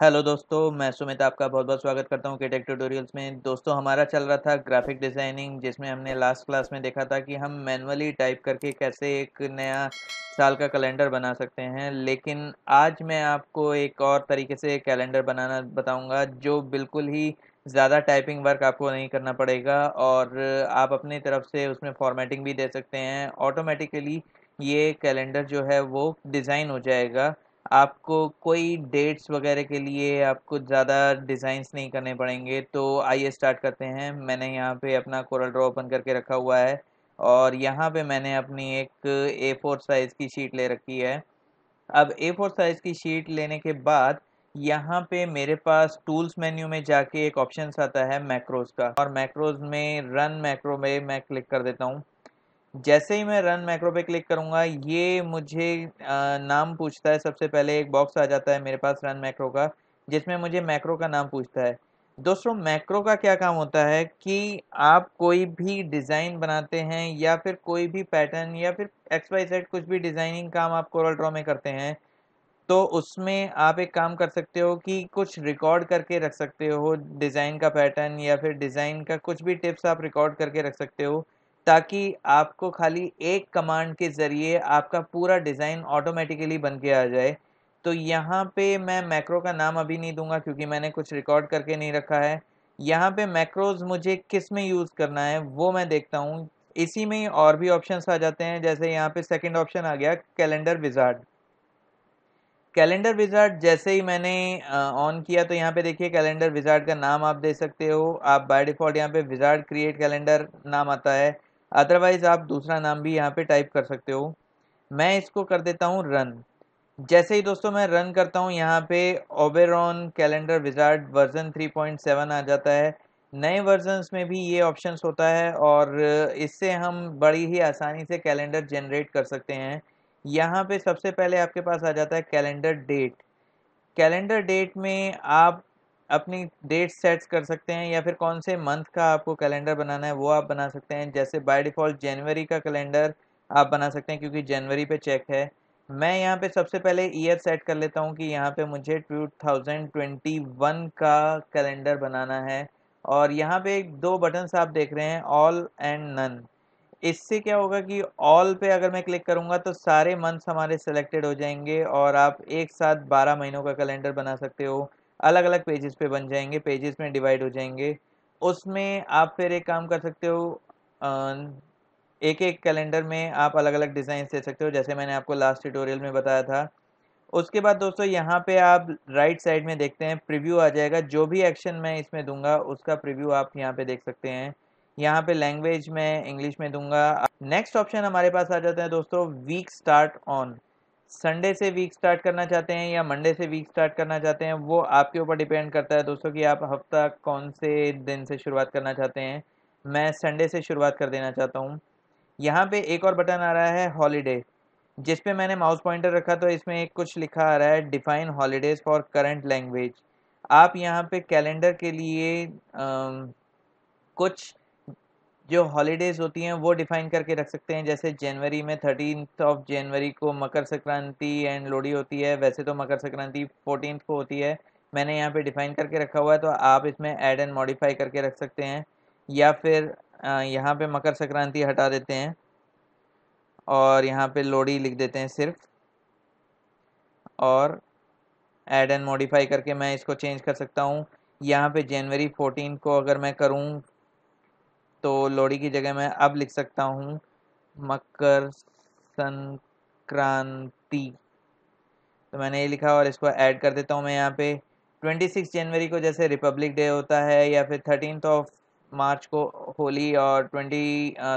hello दोस्तों मैं सुमित आपका बहुत बहुत स्वागत करता हूँ केटेक ट्यूटोरियल्स में दोस्तों हमारा चल रहा था ग्राफिक डिज़ाइनिंग जिसमें हमने लास्ट क्लास में देखा था कि हम मैनुअली टाइप करके कैसे एक नया साल का कैलेंडर बना सकते हैं लेकिन आज मैं आपको एक और तरीके से कैलेंडर बनाना बताऊँगा जो बिल्कुल ही ज़्यादा टाइपिंग वर्क आपको नहीं करना पड़ेगा और आप अपनी तरफ से उसमें फॉर्मेटिंग भी दे सकते हैं ऑटोमेटिकली ये कैलेंडर जो है वो डिज़ाइन हो जाएगा आपको कोई डेट्स वगैरह के लिए आपको ज़्यादा डिज़ाइंस नहीं करने पड़ेंगे तो आइए स्टार्ट करते हैं मैंने यहाँ पे अपना कोरल ड्रॉ ओपन करके रखा हुआ है और यहाँ पे मैंने अपनी एक ए फोर साइज़ की शीट ले रखी है अब ए फोर साइज़ की शीट लेने के बाद यहाँ पे मेरे पास टूल्स मेन्यू में जाके एक ऑप्शन आता है मैक्रोज का और मैक्रोज में रन मैक्रो में मैं क्लिक कर देता हूँ जैसे ही मैं रन मैक्रो पे क्लिक करूंगा ये मुझे नाम पूछता है सबसे पहले एक बॉक्स आ जाता है मेरे पास रन मैक्रो का जिसमें मुझे मैक्रो का नाम पूछता है दोस्तों मैक्रो का क्या काम होता है कि आप कोई भी डिज़ाइन बनाते हैं या फिर कोई भी पैटर्न या फिर एक्स वाई सेट कुछ भी डिज़ाइनिंग काम आप कोरल ड्रॉ में करते हैं तो उसमें आप एक काम कर सकते हो कि कुछ रिकॉर्ड करके रख सकते हो डिज़ाइन का पैटर्न या फिर डिज़ाइन का कुछ भी टिप्स आप रिकॉर्ड करके रख सकते हो ताकि आपको खाली एक कमांड के ज़रिए आपका पूरा डिज़ाइन ऑटोमेटिकली बन के आ जाए तो यहाँ पे मैं मैक्रो का नाम अभी नहीं दूंगा क्योंकि मैंने कुछ रिकॉर्ड करके नहीं रखा है यहाँ पे मैक्रोज मुझे किस में यूज़ करना है वो मैं देखता हूँ इसी में और भी ऑप्शन आ जाते हैं जैसे यहाँ पे सेकेंड ऑप्शन आ गया कैलेंडर विजार्ड कैलेंडर विजार्ड जैसे ही मैंने ऑन किया तो यहाँ पे देखिए कैलेंडर विजार्ड का नाम आप दे सकते हो आप बाय डिफ़ॉल्ट यहाँ पे विजार्ड क्रिएट कैलेंडर नाम आता है अदरवाइज़ आप दूसरा नाम भी यहाँ पे टाइप कर सकते हो मैं इसको कर देता हूँ रन जैसे ही दोस्तों मैं रन करता हूँ यहाँ पे ओबेरॉन कैलेंडर विजार्ड वर्जन 3.7 आ जाता है नए वर्जन्स में भी ये ऑप्शन होता है और इससे हम बड़ी ही आसानी से कैलेंडर जनरेट कर सकते हैं यहाँ पे सबसे पहले आपके पास आ जाता है कैलेंडर डेट कैलेंडर डेट में आप अपनी डेट सेट्स कर सकते हैं या फिर कौन से मंथ का आपको कैलेंडर बनाना है वो आप बना सकते हैं जैसे बाय डिफ़ॉल्ट जनवरी का कैलेंडर आप बना सकते हैं क्योंकि जनवरी पे चेक है मैं यहाँ पे सबसे पहले ईयर सेट कर लेता हूँ कि यहाँ पे मुझे 2021 का कैलेंडर बनाना है और यहाँ पे दो बटन्स आप देख रहे हैं ऑल एंड नन इससे क्या होगा कि ऑल पे अगर मैं क्लिक करूँगा तो सारे मंथ्स हमारे सेलेक्टेड हो जाएंगे और आप एक साथ 12 महीनों का कैलेंडर बना सकते हो अलग अलग पेजेस पे बन जाएंगे पेजेस में डिवाइड हो जाएंगे उसमें आप फिर एक काम कर सकते हो एक एक कैलेंडर में आप अलग अलग डिज़ाइन दे सकते हो जैसे मैंने आपको लास्ट ट्यूटोरियल में बताया था उसके बाद दोस्तों यहाँ पे आप राइट साइड में देखते हैं प्रीव्यू आ जाएगा जो भी एक्शन मैं इसमें दूंगा उसका प्रीव्यू आप यहाँ पे देख सकते हैं यहाँ पे लैंग्वेज में इंग्लिश में दूंगा नेक्स्ट ऑप्शन हमारे पास आ जाता है दोस्तों वीक स्टार्ट ऑन संडे से वीक स्टार्ट करना चाहते हैं या मंडे से वीक स्टार्ट करना चाहते हैं वो आपके ऊपर डिपेंड करता है दोस्तों कि आप हफ्ता कौन से दिन से शुरुआत करना चाहते हैं मैं संडे से शुरुआत कर देना चाहता हूँ यहाँ पे एक और बटन आ रहा है हॉलीडे जिस पे मैंने माउस पॉइंटर रखा तो इसमें एक कुछ लिखा आ रहा है define holidays for current language आप यहाँ पे कैलेंडर के लिए आ, कुछ जो हॉलीडेज़ होती हैं वो डिफ़ाइन करके रख सकते हैं जैसे जनवरी में थर्टीन ऑफ जनवरी को मकर संक्रांति एंड लोहड़ी होती है वैसे तो मकर संक्रांति फोर्टीन को होती है मैंने यहाँ पे डिफ़ाइन करके रखा हुआ है तो आप इसमें ऐड एंड मॉडिफाई करके रख सकते हैं या फिर यहाँ पे मकर संक्रांति हटा देते हैं और यहाँ पे लोहड़ी लिख देते हैं सिर्फ और ऐड एंड मॉडिफाई करके मैं इसको चेंज कर सकता हूँ यहाँ पे जनवरी फोर्टीन को अगर मैं करूँ तो लोड़ी की जगह मैं अब लिख सकता हूँ मकर संक्रांति तो मैंने ये लिखा और इसको ऐड कर देता हूँ मैं यहाँ पे 26 जनवरी को जैसे रिपब्लिक डे होता है या फिर थर्टीन ऑफ मार्च को होली और ट्वेंटी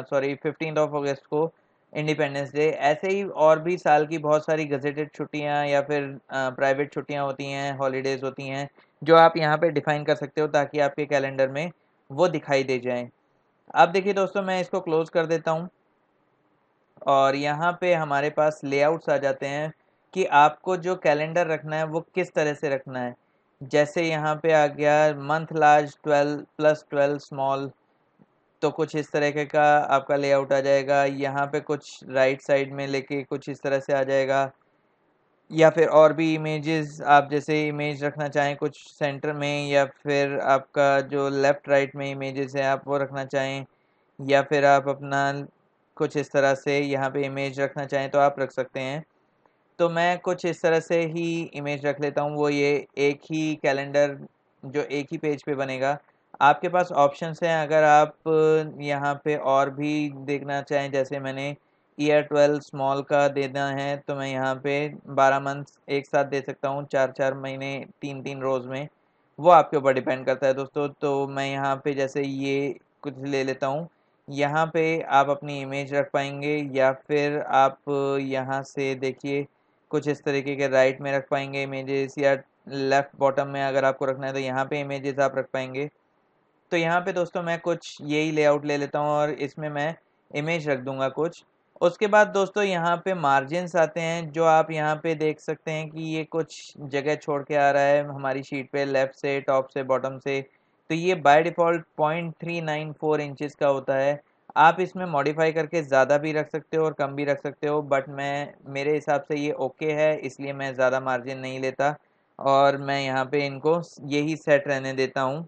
सॉरी फिफ्टीन ऑफ अगस्त को इंडिपेंडेंस डे ऐसे ही और भी साल की बहुत सारी गजेटेड छुट्टियाँ या फिर प्राइवेट छुट्टियाँ होती हैं हॉलीडेज़ होती हैं जो आप यहाँ पे डिफाइन कर सकते हो ताकि आपके कैलेंडर में वो दिखाई दे जाएँ अब देखिए दोस्तों मैं इसको क्लोज कर देता हूँ और यहाँ पे हमारे पास लेआउट्स आ जाते हैं कि आपको जो कैलेंडर रखना है वो किस तरह से रखना है जैसे यहाँ पे आ गया month large twelve plus twelve small तो कुछ इस तरह का आपका लेआउट आ जाएगा यहाँ पे कुछ राइट साइड में लेके कुछ इस तरह से आ जाएगा या फिर और भी इमेजेस आप जैसे इमेज रखना चाहें कुछ सेंटर में या फिर आपका जो लेफ़्ट राइट में इमेजेस है आप वो रखना चाहें या फिर आप अपना कुछ इस तरह से यहाँ पे इमेज रखना चाहें तो आप रख सकते हैं तो मैं कुछ इस तरह से ही इमेज रख लेता हूँ वो ये एक ही कैलेंडर जो एक ही पेज पे बनेगा आपके पास ऑप्शन हैं अगर आप यहाँ पर और भी देखना चाहें जैसे मैंने ईयर ट्वेल्व स्मॉल का देना है तो मैं यहाँ पे बारह मंथ्स एक साथ दे सकता हूँ चार चार महीने तीन तीन रोज़ में वो आपके ऊपर डिपेंड करता है दोस्तों तो मैं यहाँ पे जैसे ये कुछ ले लेता हूँ यहाँ पे आप अपनी इमेज रख पाएंगे या फिर आप यहाँ से देखिए कुछ इस तरीके के राइट में रख पाएंगे इमेजेस या लेफ़्ट बॉटम में अगर आपको रखना है तो यहाँ पे इमेजेस आप रख पाएंगे तो यहाँ पे दोस्तों मैं कुछ यही लेआउट ले लेता हूँ और इसमें मैं इमेज रख दूँगा कुछ उसके बाद दोस्तों यहाँ पे मार्जिनस आते हैं जो आप यहाँ पे देख सकते हैं कि ये कुछ जगह छोड़ के आ रहा है हमारी शीट पे लेफ़्ट से टॉप से बॉटम से तो ये by default point three nine four inches का होता है आप इसमें मॉडिफाई करके ज़्यादा भी रख सकते हो और कम भी रख सकते हो बट मैं मेरे हिसाब से ये ओके है इसलिए मैं ज़्यादा मार्जिन नहीं लेता और मैं यहाँ पे इनको यही सेट रहने देता हूँ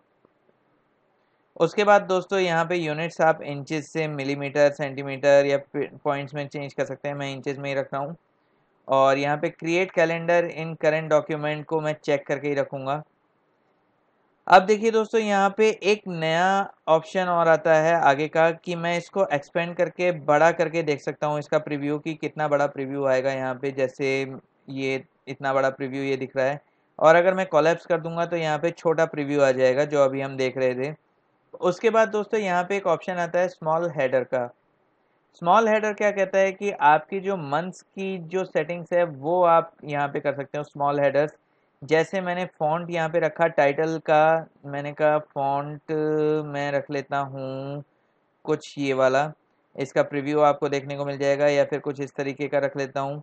उसके बाद दोस्तों यहाँ पे यूनिट्स आप इंचेस से मिलीमीटर सेंटीमीटर या पॉइंट्स में चेंज कर सकते हैं मैं इंचेस में ही रख रहा हूँ और यहाँ पे create calendar in current document को मैं चेक करके ही रखूँगा अब देखिए दोस्तों यहाँ पे एक नया ऑप्शन और आता है आगे का कि मैं इसको एक्सपेंड करके बड़ा करके देख सकता हूँ इसका प्रिव्यू कि कितना बड़ा प्रिव्यू आएगा यहाँ पर जैसे ये इतना बड़ा प्रिव्यू ये दिख रहा है और अगर मैं कॉलेप्स कर दूंगा तो यहाँ पे छोटा प्रिव्यू आ जाएगा जो अभी हम देख रहे थे उसके बाद दोस्तों यहाँ पे एक ऑप्शन आता है स्मॉल हेडर का स्मॉल हेडर क्या कहता है कि आपकी जो मंथ्स की जो सेटिंग्स है वो आप यहाँ पे कर सकते हो स्मॉल हेडर्स जैसे मैंने फॉन्ट यहाँ पे रखा टाइटल का मैंने कहा फॉन्ट मैं रख लेता हूँ कुछ ये वाला इसका प्रीव्यू आपको देखने को मिल जाएगा या फिर कुछ इस तरीके का रख लेता हूँ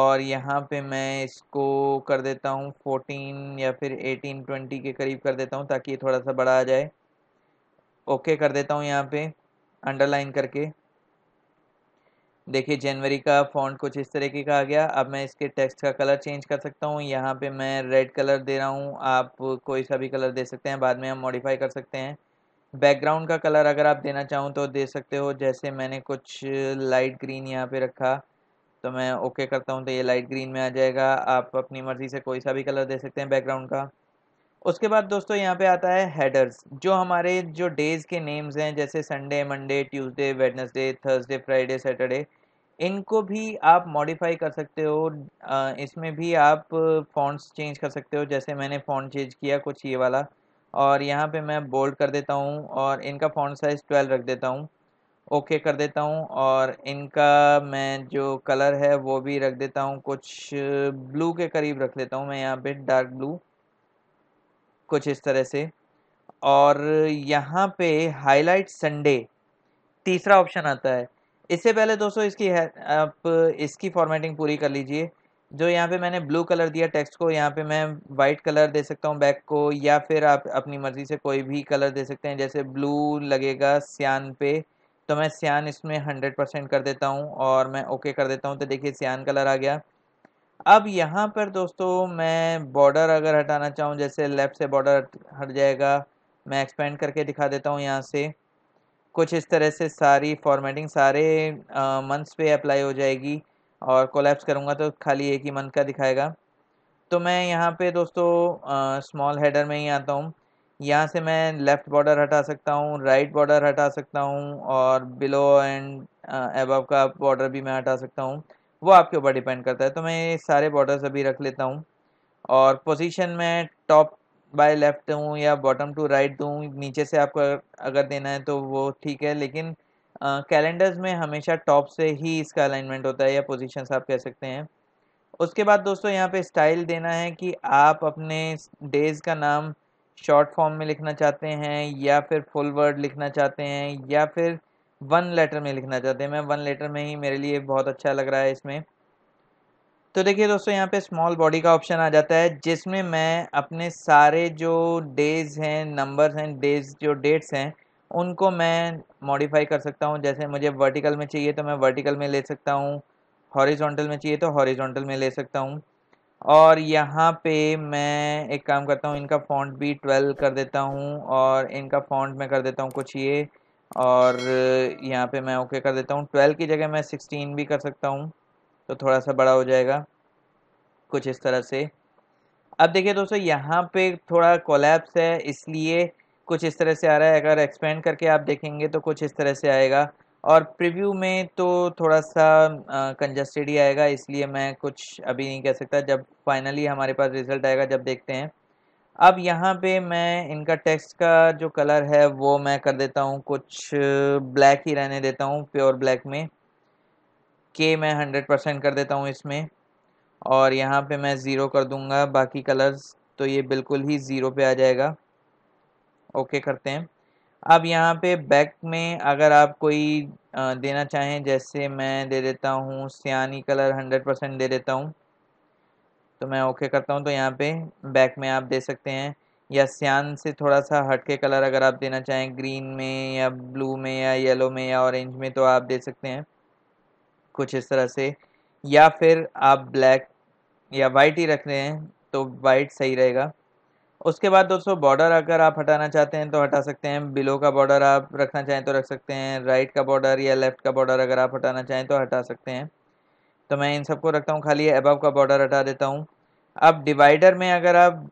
और यहाँ पे मैं इसको कर देता हूँ 14 या फिर 18 20 के करीब कर देता हूँ ताकि ये थोड़ा सा बड़ा आ जाए ओके कर देता हूँ यहाँ पे अंडरलाइन करके देखिए जनवरी का फॉन्ट कुछ इस तरीके का आ गया अब मैं इसके टेक्स्ट का कलर चेंज कर सकता हूँ यहाँ पे मैं रेड कलर दे रहा हूँ आप कोई सा भी कलर दे सकते हैं बाद में हम मॉडिफाई कर सकते हैं बैकग्राउंड का कलर अगर आप देना चाहूँ तो दे सकते हो जैसे मैंने कुछ लाइट ग्रीन यहाँ पे रखा तो मैं ओके करता हूँ तो ये लाइट ग्रीन में आ जाएगा आप अपनी मर्ज़ी से कोई सा भी कलर दे सकते हैं बैकग्राउंड का उसके बाद दोस्तों यहाँ पे आता है हेडर्स जो हमारे जो डेज़ के नेम्स हैं जैसे Sunday Monday Tuesday Wednesday Thursday Friday Saturday इनको भी आप मॉडिफाई कर सकते हो इसमें भी आप फॉन्ट्स चेंज कर सकते हो जैसे मैंने फॉन्ट चेंज किया कुछ ये वाला और यहाँ पे मैं बोल्ड कर देता हूँ और इनका फॉन्ट साइज़ ट्वेल्व रख देता हूँ ओके कर देता हूँ और इनका मैं जो कलर है वो भी रख देता हूँ कुछ ब्लू के करीब रख लेता हूँ मैं यहाँ पे डार्क ब्लू कुछ इस तरह से और यहाँ पे हाईलाइट संडे तीसरा ऑप्शन आता है इससे पहले दोस्तों इसकी आप इसकी फॉर्मेटिंग पूरी कर लीजिए जो यहाँ पे मैंने ब्लू कलर दिया टेक्स्ट को यहाँ पे मैं वाइट कलर दे सकता हूँ बैक को या फिर आप अपनी मर्ज़ी से कोई भी कलर दे सकते हैं जैसे ब्लू लगेगा सियान पे तो मैं सियान इसमें हंड्रेड परसेंट कर देता हूँ और मैं ओके कर देता हूँ तो देखिए सियान कलर आ गया अब यहाँ पर दोस्तों मैं बॉर्डर अगर हटाना चाहूँ जैसे लेफ़्ट से बॉर्डर हट जाएगा मैं एक्सपेंड करके दिखा देता हूँ यहाँ से कुछ इस तरह से सारी फॉर्मेटिंग सारे मंथ्स पे अप्लाई हो जाएगी और कोलेप्स करूँगा तो खाली एक ही मंथ का दिखाएगा तो मैं यहाँ पे दोस्तों स्मॉल हेडर में ही आता हूँ यहाँ से मैं लेफ़्ट बॉर्डर हटा सकता हूँ राइट बॉर्डर हटा सकता हूँ और बिलो एंड एबव का बॉर्डर भी मैं हटा सकता हूँ वो आपके ऊपर डिपेंड करता है तो मैं ये सारे बॉर्डर्स अभी रख लेता हूँ और पोजीशन में टॉप बाय लेफ़्ट हूँ या बॉटम टू राइट दूँ नीचे से आपको अगर देना है तो वो ठीक है लेकिन कैलेंडर्स में हमेशा टॉप से ही इसका अलाइनमेंट होता है या पोजिशन आप कह सकते हैं उसके बाद दोस्तों यहाँ पर स्टाइल देना है कि आप अपने डेज़ का नाम शॉर्ट फॉर्म में लिखना चाहते हैं या फिर फुल वर्ड लिखना चाहते हैं या फिर वन लेटर में लिखना चाहते हैं मैं वन लेटर में ही मेरे लिए बहुत अच्छा लग रहा है इसमें तो देखिए दोस्तों यहाँ पे स्मॉल बॉडी का ऑप्शन आ जाता है जिसमें मैं अपने सारे जो डेज हैं नंबर्स हैं डेज जो डेट्स हैं उनको मैं मॉडिफाई कर सकता हूँ जैसे मुझे वर्टिकल में चाहिए तो मैं वर्टिकल में ले सकता हूँ हॉरिजॉन्टल में चाहिए तो हॉरिजॉन्टल में ले सकता हूँ और यहाँ पे मैं एक काम करता हूँ इनका फॉन्ट भी ट्वेल्व कर देता हूँ और इनका फॉन्ट मैं कर देता हूँ कुछ ये और यहाँ पे मैं ओके कर देता हूँ ट्वेल्व की जगह मैं सिक्सटीन भी कर सकता हूँ तो थोड़ा सा बड़ा हो जाएगा कुछ इस तरह से अब देखिए दोस्तों यहाँ पे थोड़ा कोलैप्स है इसलिए कुछ इस तरह से आ रहा है अगर एक्सपेंड करके आप देखेंगे तो कुछ इस तरह से आएगा और प्रीव्यू में तो थोड़ा सा कंजस्टेड ही आएगा इसलिए मैं कुछ अभी नहीं कह सकता जब फाइनली हमारे पास रिजल्ट आएगा जब देखते हैं अब यहाँ पे मैं इनका टेक्स्ट का जो कलर है वो मैं कर देता हूँ कुछ ब्लैक ही रहने देता हूँ प्योर ब्लैक में के मैं हंड्रेड परसेंट कर देता हूँ इसमें और यहाँ पे मैं ज़ीरो कर दूँगा बाकी कलर्स तो ये बिल्कुल ही ज़ीरो पे आ जाएगा ओके करते हैं अब यहाँ पे बैक में अगर आप कोई देना चाहें जैसे मैं दे देता हूँ सियानी कलर हंड्रेड परसेंट दे देता हूँ तो मैं ओके करता हूँ तो यहाँ पे बैक में आप दे सकते हैं या सियान से थोड़ा सा हटके कलर अगर आप देना चाहें ग्रीन में या ब्लू में या येलो में या ऑरेंज में तो आप दे सकते हैं कुछ इस तरह से या फिर आप ब्लैक या वाइट ही रख रहे हैं तो वाइट सही रहेगा उसके बाद दोस्तों बॉर्डर अगर आप हटाना चाहते हैं तो हटा सकते हैं बिलो का बॉर्डर आप रखना चाहें तो रख सकते हैं राइट का बॉर्डर या लेफ़्ट का बॉर्डर अगर आप हटाना चाहें तो हटा सकते हैं तो मैं इन सबको रखता हूँ खाली एबव का बॉर्डर हटा देता हूँ अब डिवाइडर में अगर आप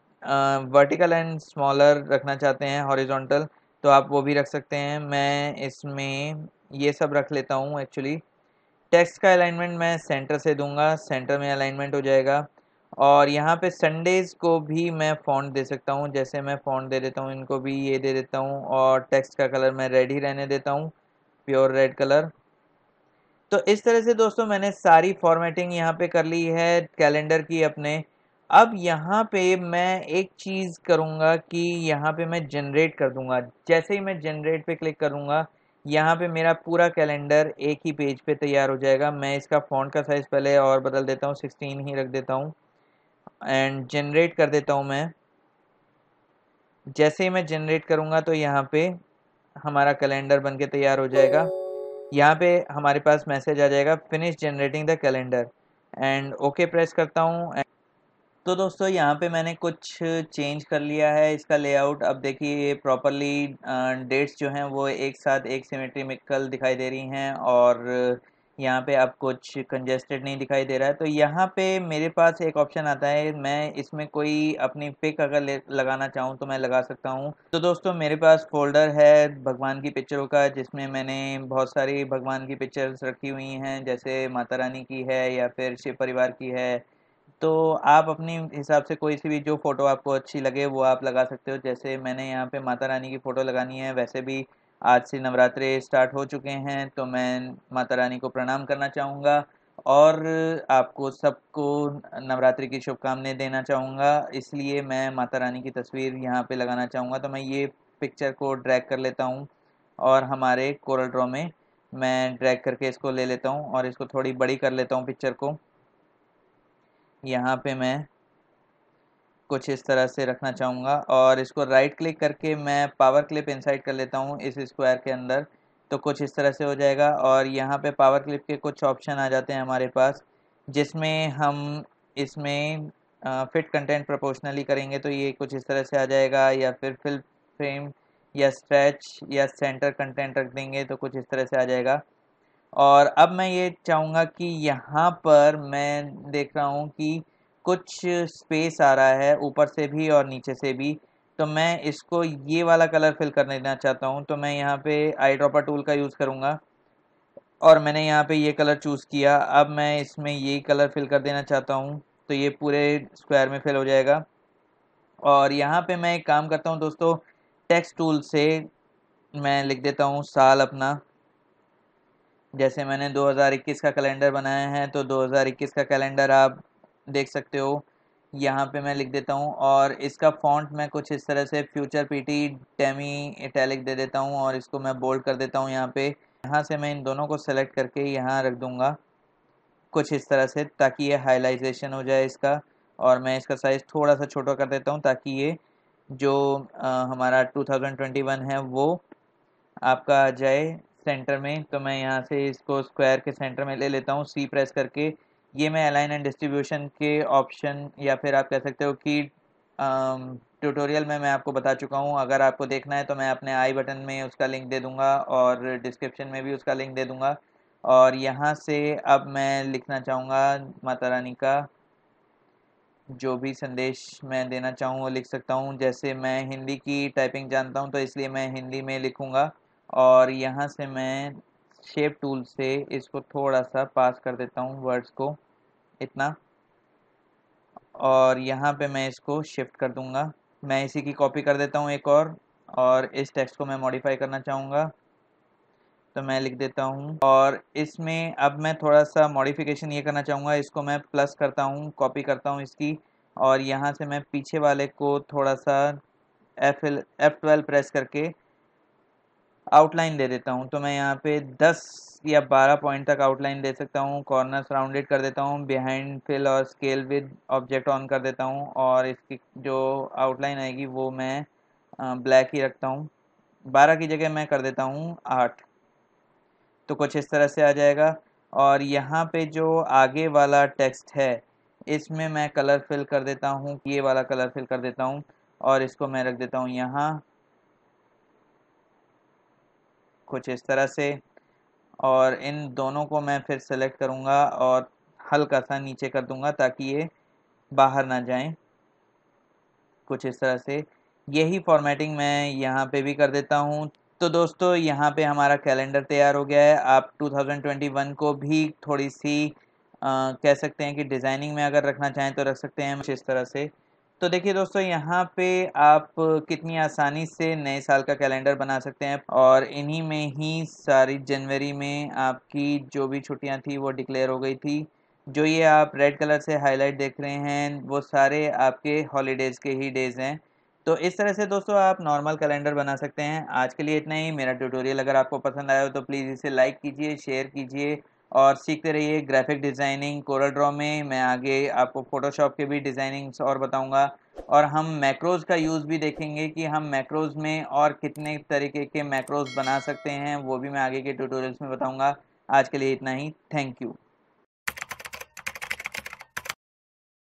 वर्टिकल एंड स्मॉलर रखना चाहते हैं हॉरिजॉन्टल तो आप वो भी रख सकते हैं मैं इसमें ये सब रख लेता हूँ एक्चुअली टेक्स्ट का अलाइनमेंट मैं सेंटर से दूंगा सेंटर में अलाइनमेंट हो जाएगा और यहाँ पे संडेज़ को भी मैं फ़ॉन्ट दे सकता हूँ जैसे मैं फ़ॉन्ट दे देता हूँ इनको भी ये दे देता हूँ और टेक्स्ट का कलर मैं रेड ही रहने देता हूँ प्योर रेड कलर तो इस तरह से दोस्तों मैंने सारी फॉर्मेटिंग यहाँ पे कर ली है कैलेंडर की अपने अब यहाँ पे मैं एक चीज़ करूँगा कि यहाँ पे मैं जनरेट कर दूँगा जैसे ही मैं जनरेट पे क्लिक करूँगा यहाँ पे मेरा पूरा कैलेंडर एक ही पेज पे तैयार हो जाएगा मैं इसका फ़ॉन्ट का साइज़ पहले और बदल देता हूँ सिक्सटीन ही रख देता हूँ एंड जनरेट कर देता हूँ मैं जैसे ही मैं जनरेट करूँगा तो यहाँ पे हमारा कैलेंडर बन के तैयार हो जाएगा यहाँ पे हमारे पास मैसेज आ जाएगा finish generating the calendar and okay press करता हूँ तो दोस्तों यहाँ पे मैंने कुछ चेंज कर लिया है इसका लेआउट अब देखिए ये प्रॉपरली डेट्स जो हैं वो एक साथ एक सिमेट्रिकल दिखाई दे रही हैं और यहाँ पे अब कुछ कंजेस्टेड नहीं दिखाई दे रहा है तो यहाँ पे मेरे पास एक ऑप्शन आता है मैं इसमें कोई अपनी पिक अगर लगाना चाहूँ तो मैं लगा सकता हूँ तो दोस्तों मेरे पास फोल्डर है भगवान की पिक्चरों का जिसमें मैंने बहुत सारी भगवान की पिक्चर्स रखी हुई हैं जैसे माता रानी की है या फिर शिव परिवार की है तो आप अपने हिसाब से कोई सी भी जो फ़ोटो आपको अच्छी लगे वो आप लगा सकते हो जैसे मैंने यहाँ पे माता रानी की फ़ोटो लगानी है वैसे भी आज से नवरात्रे स्टार्ट हो चुके हैं तो मैं माता रानी को प्रणाम करना चाहूँगा और आपको सबको नवरात्रि की शुभकामनाएं देना चाहूँगा इसलिए मैं माता रानी की तस्वीर यहाँ पे लगाना चाहूँगा तो मैं ये पिक्चर को ड्रैग कर लेता हूँ और हमारे कोरल ड्रॉ में मैं ड्रैग करके इसको ले लेता हूँ और इसको थोड़ी बड़ी कर लेता हूँ पिक्चर को यहाँ पे मैं कुछ इस तरह से रखना चाहूँगा और इसको राइट क्लिक करके मैं पावर क्लिप इंसाइड कर लेता हूँ इस स्क्वायर के अंदर तो कुछ इस तरह से हो जाएगा और यहाँ पे पावर क्लिप के कुछ ऑप्शन आ जाते हैं हमारे पास जिसमें हम इसमें फिट कंटेंट प्रोपोर्शनली करेंगे तो ये कुछ इस तरह से आ जाएगा या फिर फिल फ्रेम या स्ट्रेच या सेंटर कंटेंट रख देंगे तो कुछ इस तरह से आ जाएगा और अब मैं ये चाहूँगा कि यहाँ पर मैं देख रहा हूँ कि कुछ स्पेस आ रहा है ऊपर से भी और नीचे से भी तो मैं इसको ये वाला कलर फिल करने देना चाहता हूँ तो मैं यहाँ पे आई ड्रॉपर टूल का यूज़ करूँगा और मैंने यहाँ पे ये कलर चूज़ किया अब मैं इसमें ये कलर फिल कर देना चाहता हूँ तो ये पूरे स्क्वायर में फिल हो जाएगा और यहाँ पे मैं एक काम करता हूँ दोस्तों टेक्स्ट टूल से मैं लिख देता हूँ साल अपना जैसे मैंने 2021 का कैलेंडर बनाया है तो 2021 का कैलेंडर आप देख सकते हो यहाँ पे मैं लिख देता हूँ और इसका फॉन्ट मैं कुछ इस तरह से फ्यूचर पीटी टेमी इटैलिक दे देता हूँ और इसको मैं बोल्ड कर देता हूँ यहाँ पे यहाँ से मैं इन दोनों को सेलेक्ट करके यहाँ रख दूँगा कुछ इस तरह से ताकि ये हाईलाइजेशन हो जाए इसका और मैं इसका साइज़ थोड़ा सा छोटा कर देता हूँ ताकि ये जो आ, हमारा टू है वो आपका आ जाए सेंटर में तो मैं यहाँ से इसको स्क्वायर के सेंटर में ले लेता हूँ सी प्रेस करके ये मैं अलाइन एंड डिस्ट्रीब्यूशन के ऑप्शन या फिर आप कह सकते हो कि ट्यूटोरियल में मैं आपको बता चुका हूँ अगर आपको देखना है तो मैं अपने आई बटन में उसका लिंक दे दूँगा और डिस्क्रिप्शन में भी उसका लिंक दे दूँगा और यहाँ से अब मैं लिखना चाहूँगा माता रानी का जो भी संदेश मैं देना चाहूँ वो लिख सकता हूँ जैसे मैं हिंदी की टाइपिंग जानता हूँ तो इसलिए मैं हिंदी में लिखूँगा और यहाँ से मैं शेप टूल से इसको थोड़ा सा पास कर देता हूँ वर्ड्स को इतना और यहाँ पे मैं इसको शिफ्ट कर दूँगा मैं इसी की कॉपी कर देता हूँ एक और और इस टेक्स्ट को मैं मॉडिफाई करना चाहूँगा तो मैं लिख देता हूँ और इसमें अब मैं थोड़ा सा मॉडिफिकेशन ये करना चाहूँगा इसको मैं प्लस करता हूँ कॉपी करता हूँ इसकी और यहाँ से मैं पीछे वाले को थोड़ा सा एफ एफ ट्वेल्व प्रेस करके आउटलाइन दे देता हूँ तो मैं यहाँ पे 10 या 12 पॉइंट तक आउटलाइन दे सकता हूँ कॉर्नर्स राउंडेड कर देता हूँ बिहाइंड फिल और स्केल विद ऑब्जेक्ट ऑन कर देता हूँ और इसकी जो आउटलाइन आएगी वो मैं ब्लैक ही रखता हूँ बारह की जगह मैं कर देता हूँ आठ तो कुछ इस तरह से आ जाएगा और यहाँ पे जो आगे वाला टेक्स्ट है इसमें मैं कलर फिल कर देता हूँ ये वाला कलर फिल कर देता हूँ और इसको मैं रख देता हूँ यहाँ कुछ इस तरह से और इन दोनों को मैं फिर सेलेक्ट करूँगा और हल्का सा नीचे कर दूँगा ताकि ये बाहर ना जाएं कुछ इस तरह से यही फॉर्मेटिंग मैं यहाँ पे भी कर देता हूँ तो दोस्तों यहाँ पे हमारा कैलेंडर तैयार हो गया है आप 2021 को भी थोड़ी सी आ, कह सकते हैं कि डिज़ाइनिंग में अगर रखना चाहें तो रख सकते हैं इस तरह से तो देखिए दोस्तों यहाँ पे आप कितनी आसानी से नए साल का कैलेंडर बना सकते हैं और इन्हीं में ही सारी जनवरी में आपकी जो भी छुट्टियाँ थी वो डिक्लेयर हो गई थी जो ये आप रेड कलर से हाईलाइट देख रहे हैं वो सारे आपके हॉलीडेज़ के ही डेज़ हैं तो इस तरह से दोस्तों आप नॉर्मल कैलेंडर बना सकते हैं आज के लिए इतना ही मेरा ट्यूटोरियल अगर आपको पसंद आया हो तो प्लीज़ इसे लाइक कीजिए शेयर कीजिए और सीखते रहिए ग्राफिक डिज़ाइनिंग कोरल ड्रॉ में मैं आगे आपको फ़ोटोशॉप के भी डिज़ाइनिंग्स और बताऊंगा और हम मैक्रोज़ का यूज़ भी देखेंगे कि हम मैक्रोज़ में और कितने तरीके के मैक्रोज़ बना सकते हैं वो भी मैं आगे के ट्यूटोरियल्स में बताऊँगा आज के लिए इतना ही थैंक यू